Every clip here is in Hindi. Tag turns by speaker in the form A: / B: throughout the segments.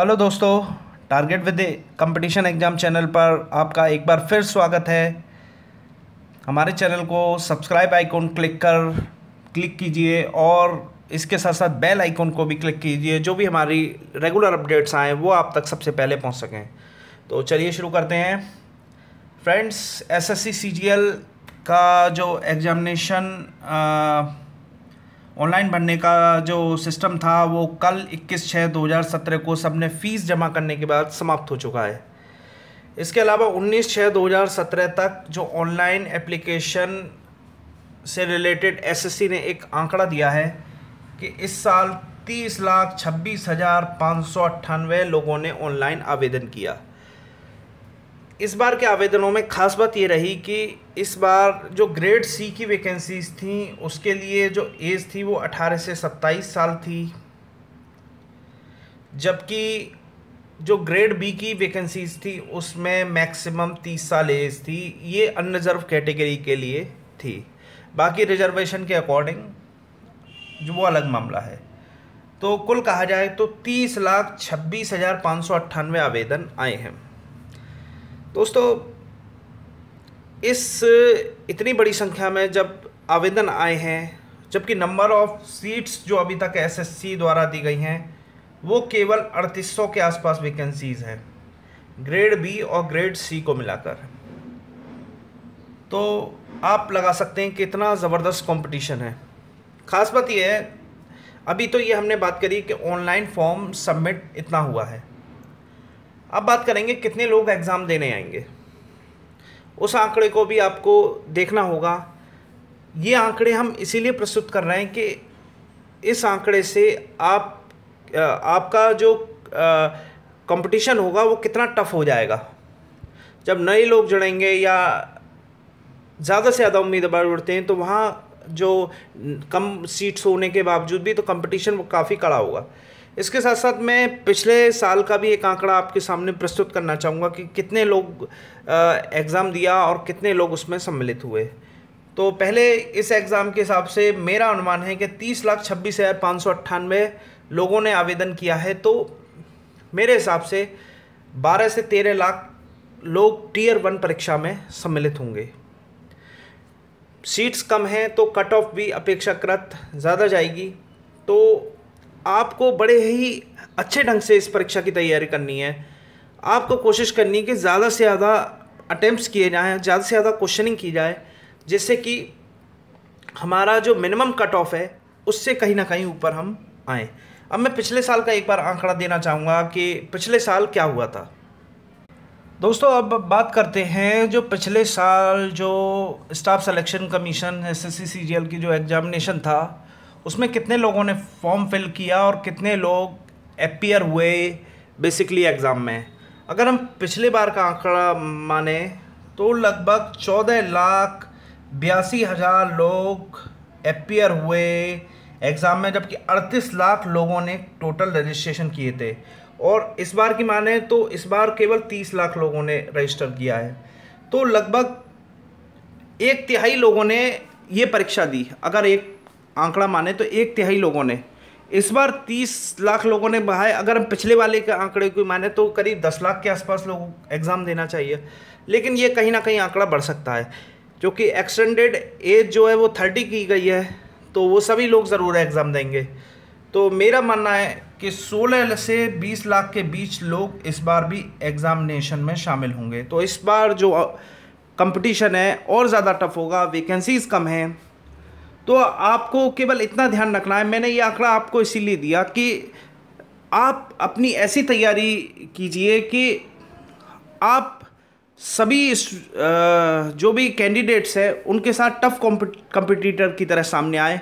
A: हेलो दोस्तों target with competition exam channel पर आपका एक बार फिर स्वागत है हमारे चैनल को सब्सक्राइब आइकॉन क्लिक कर क्लिक कीजिए और इसके साथ साथ बेल आइकॉन को भी क्लिक कीजिए जो भी हमारी रेगुलर अपडेट्स आएँ वो आप तक सबसे पहले पहुंच सकें तो चलिए शुरू करते हैं फ्रेंड्स एसएससी सीजीएल का जो एग्ज़ामिनेशन ऑनलाइन भरने का जो सिस्टम था वो कल 21 छः 2017 को सबने फ़ीस जमा करने के बाद समाप्त हो चुका है इसके अलावा 19 छः 2017 तक जो ऑनलाइन एप्लीकेशन से रिलेटेड एसएससी ने एक आंकड़ा दिया है कि इस साल तीस लाख छब्बीस हज़ार पाँच सौ अट्ठानवे लोगों ने ऑनलाइन आवेदन किया इस बार के आवेदनों में ख़ास बात ये रही कि इस बार जो ग्रेड सी की वैकेंसीज थी उसके लिए जो एज थी वो 18 से 27 साल थी जबकि जो ग्रेड बी की वैकेंसीज थी उसमें मैक्सिमम 30 साल एज थी ये अनरिजर्व कैटेगरी के लिए थी बाकी रिजर्वेशन के अकॉर्डिंग जो वो अलग मामला है तो कुल कहा जाए तो तीस लाख छब्बीस हज़ार पाँच सौ अट्ठानवे आवेदन आए हैं दोस्तों इस इतनी बड़ी संख्या में जब आवेदन आए हैं जबकि नंबर ऑफ सीट्स जो अभी तक एसएससी द्वारा दी गई हैं वो केवल अड़तीस सौ के आसपास वैकेंसीज़ हैं ग्रेड बी और ग्रेड सी को मिलाकर तो आप लगा सकते हैं कितना ज़बरदस्त कंपटीशन है ख़ास बात यह है अभी तो ये हमने बात करी कि ऑनलाइन फॉर्म सबमिट इतना हुआ है अब बात करेंगे कितने लोग एग्ज़ाम देने आएंगे उस आंकड़े को भी आपको देखना होगा ये आंकड़े हम इसीलिए प्रस्तुत कर रहे हैं कि इस आंकड़े से आप आपका जो कंपटीशन होगा वो कितना टफ हो जाएगा जब नए लोग जुड़ेंगे या ज़्यादा से ज़्यादा उम्मीदवार उड़ते हैं तो वहाँ जो कम सीट्स होने के बावजूद भी तो कंपटीशन काफ़ी कड़ा होगा इसके साथ साथ मैं पिछले साल का भी एक आंकड़ा आपके सामने प्रस्तुत करना चाहूँगा कि कितने लोग एग्ज़ाम दिया और कितने लोग उसमें सम्मिलित हुए तो पहले इस एग्ज़ाम के हिसाब से मेरा अनुमान है कि तीस लाख छब्बीस हज़ार पाँच सौ अट्ठानवे लोगों ने आवेदन किया है तो मेरे हिसाब से बारह से तेरह लाख लोग टीयर वन परीक्षा में सम्मिलित होंगे सीट्स कम हैं तो कट ऑफ भी अपेक्षाकृत ज़्यादा जाएगी तो आपको बड़े ही अच्छे ढंग से इस परीक्षा की तैयारी करनी है आपको कोशिश करनी है कि ज़्यादा से ज़्यादा अटैम्प्ट किए जाएँ ज़्यादा से ज़्यादा क्वेश्चनिंग की जाए जिससे कि हमारा जो मिनिमम कट ऑफ है उससे कहीं ना कहीं ऊपर हम आए अब मैं पिछले साल का एक बार आंकड़ा देना चाहूँगा कि पिछले साल क्या हुआ था दोस्तों अब बात करते हैं जो पिछले साल जो staff selection commission S S की जो एग्जामिनेशन था उसमें कितने लोगों ने फॉर्म फिल किया और कितने लोग अपियर हुए बेसिकली एग्ज़ाम में अगर हम पिछले बार का आंकड़ा माने तो लगभग चौदह लाख बयासी हज़ार लोग अपियर हुए एग्ज़ाम में जबकि अड़तीस लाख लोगों ने टोटल रजिस्ट्रेशन किए थे और इस बार की माने तो इस बार केवल तीस लाख लोगों ने रजिस्टर किया है तो लगभग एक तिहाई लोगों ने ये परीक्षा दी अगर एक आंकड़ा माने तो एक तिहाई लोगों ने इस बार तीस लाख लोगों ने बहाए अगर हम पिछले वाले के आंकड़े को माने तो करीब दस लाख के आसपास लोग एग्ज़ाम देना चाहिए लेकिन ये कहीं ना कहीं आंकड़ा बढ़ सकता है क्योंकि एक्सटेंडेड एज जो है वो थर्टी की गई है तो वो सभी लोग ज़रूर एग्ज़ाम देंगे तो मेरा मानना है कि 16 से 20 लाख के बीच लोग इस बार भी एग्ज़ामिनेशन में शामिल होंगे तो इस बार जो कंपटीशन है और ज़्यादा टफ होगा वैकेंसीज़ कम हैं तो आपको केवल इतना ध्यान रखना है मैंने ये आंकड़ा आपको इसीलिए दिया कि आप अपनी ऐसी तैयारी कीजिए कि आप सभी जो भी कैंडिडेट्स हैं उनके साथ टफ कॉम्पिटिटर की तरह सामने आए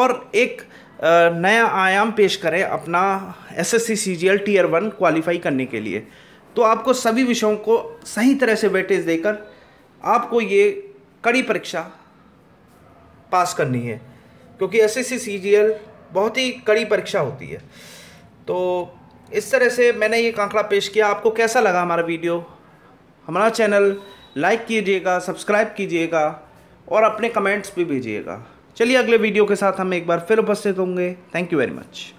A: और एक नया आयाम पेश करें अपना S S C C G L tier one qualify करने के लिए तो आपको सभी विषयों को सही तरह से वेटेज देकर आपको ये कड़ी परीक्षा पास करनी है क्योंकि एस एस बहुत ही कड़ी परीक्षा होती है तो इस तरह से मैंने ये आंकड़ा पेश किया आपको कैसा लगा हमारा वीडियो हमारा चैनल लाइक कीजिएगा सब्सक्राइब कीजिएगा और अपने कमेंट्स भी भेजिएगा चलिए अगले वीडियो के साथ हम एक बार फिर उपस्थित होंगे थैंक यू वेरी मच